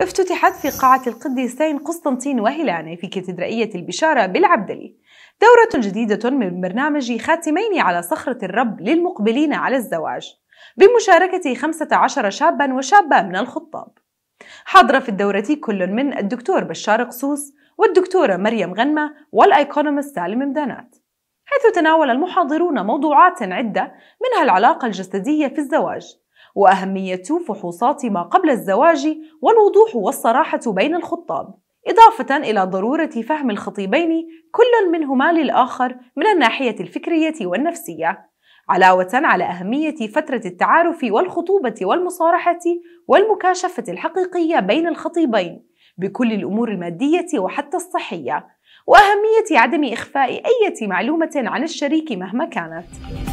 افتتحت في قاعة القديسين قسطنطين وهيلانة في كاتدرائية البشارة بالعبدلي دورة جديدة من برنامج خاتمين على صخرة الرب للمقبلين على الزواج بمشاركة 15 شابا وشابة من الخطاب حضر في الدورة كل من الدكتور بشار قصوص والدكتورة مريم غنمة والأيكونومست سالم مدانات حيث تناول المحاضرون موضوعات عدة منها العلاقة الجسدية في الزواج وأهمية فحوصات ما قبل الزواج والوضوح والصراحة بين الخطاب إضافة إلى ضرورة فهم الخطيبين كل منهما للآخر من الناحية الفكرية والنفسية علاوة على أهمية فترة التعارف والخطوبة والمصارحة والمكاشفة الحقيقية بين الخطيبين بكل الأمور المادية وحتى الصحية وأهمية عدم إخفاء أي معلومة عن الشريك مهما كانت